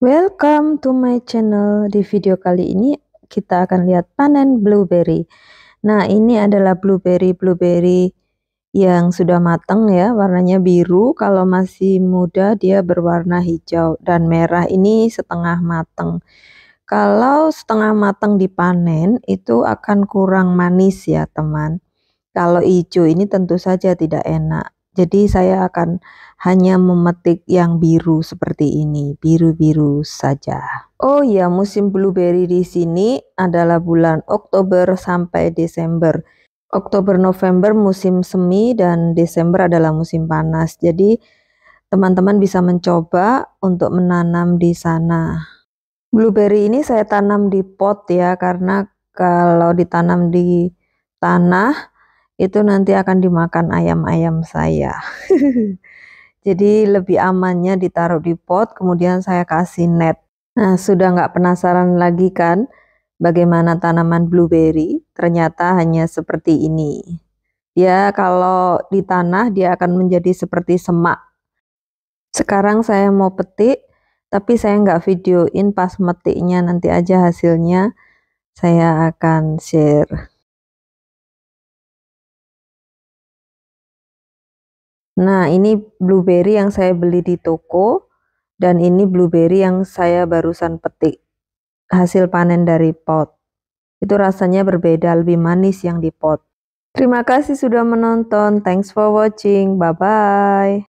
Welcome to my channel. Di video kali ini kita akan lihat panen blueberry. Nah, ini adalah blueberry-blueberry yang sudah matang ya, warnanya biru. Kalau masih muda dia berwarna hijau dan merah ini setengah matang. Kalau setengah matang dipanen itu akan kurang manis ya, teman. Kalau hijau ini tentu saja tidak enak. Jadi saya akan hanya memetik yang biru seperti ini, biru-biru saja. Oh ya, musim blueberry di sini adalah bulan Oktober sampai Desember. Oktober November musim semi dan Desember adalah musim panas. Jadi teman-teman bisa mencoba untuk menanam di sana. Blueberry ini saya tanam di pot ya karena kalau ditanam di tanah itu nanti akan dimakan ayam-ayam saya. Jadi lebih amannya ditaruh di pot, kemudian saya kasih net. Nah, sudah nggak penasaran lagi kan bagaimana tanaman blueberry? Ternyata hanya seperti ini. ya kalau di tanah dia akan menjadi seperti semak. Sekarang saya mau petik, tapi saya nggak videoin pas metiknya nanti aja hasilnya saya akan share. Nah, ini blueberry yang saya beli di toko dan ini blueberry yang saya barusan petik hasil panen dari pot. Itu rasanya berbeda, lebih manis yang di pot. Terima kasih sudah menonton. Thanks for watching. Bye bye.